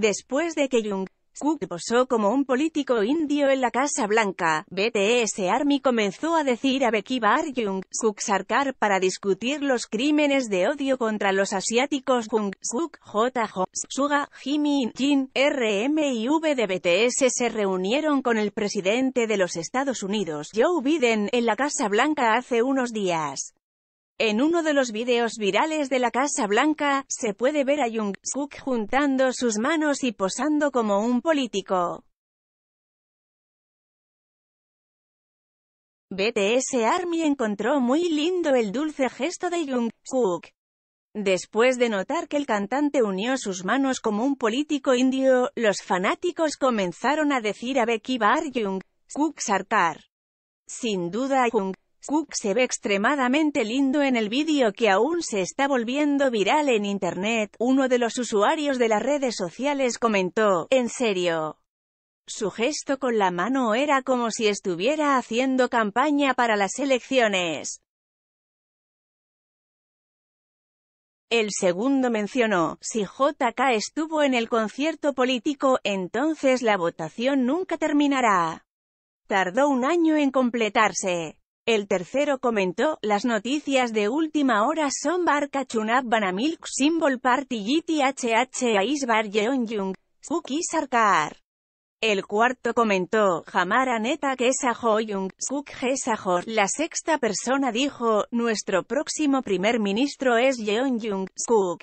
Después de que Jung Suk posó como un político indio en la Casa Blanca, BTS Army comenzó a decir a Becky Bar Jung Suk Sarkar para discutir los crímenes de odio contra los asiáticos Jung Suk, J. suk Suga, Jimin, Jin, RM y V de BTS se reunieron con el presidente de los Estados Unidos, Joe Biden, en la Casa Blanca hace unos días. En uno de los videos virales de la Casa Blanca, se puede ver a Jung-suk juntando sus manos y posando como un político. BTS Army encontró muy lindo el dulce gesto de Jung-suk. Después de notar que el cantante unió sus manos como un político indio, los fanáticos comenzaron a decir a Becky Bar Jung-suk Sarkar. Sin duda Jung Cook se ve extremadamente lindo en el vídeo que aún se está volviendo viral en internet. Uno de los usuarios de las redes sociales comentó, en serio. Su gesto con la mano era como si estuviera haciendo campaña para las elecciones. El segundo mencionó, si JK estuvo en el concierto político, entonces la votación nunca terminará. Tardó un año en completarse. El tercero comentó, las noticias de última hora son Barca Chunab Banamilk Symbol Party GTHH Aisbar Yeon Jung, Sarkar. El cuarto comentó, Hamara neta que Suk Hesahor. La sexta persona dijo, nuestro próximo primer ministro es Yeon Jung, Suk.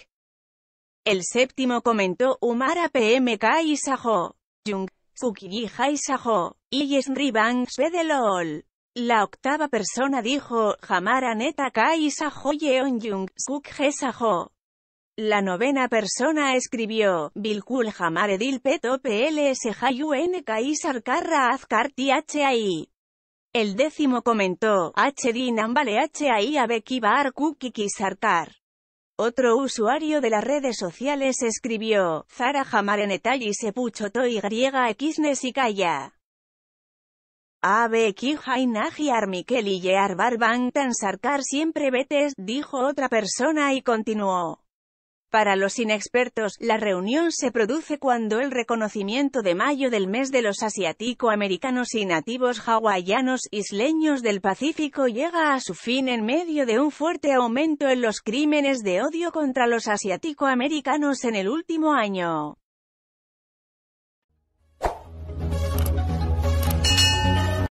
El séptimo comentó, Umara PMK Isaho, Jung, Sukiji Haisaho, y Svedelol. La octava persona dijo, jamara neta kai yung, yeon jung, suk saho. La novena persona escribió, Bilkul jamare dil peto pls hayun kai karra azkar thi. El décimo comentó, hdin ambale hai abeki bar kukiki sarkar. Otro usuario de las redes sociales escribió, Zara hamar se sepuchoto y griega xnes y kaya. «Abe Naji y Year Barban tan siempre vetes, dijo otra persona y continuó. Para los inexpertos, la reunión se produce cuando el reconocimiento de mayo del mes de los asiático-americanos y nativos hawaianos isleños del Pacífico llega a su fin en medio de un fuerte aumento en los crímenes de odio contra los asiático-americanos en el último año.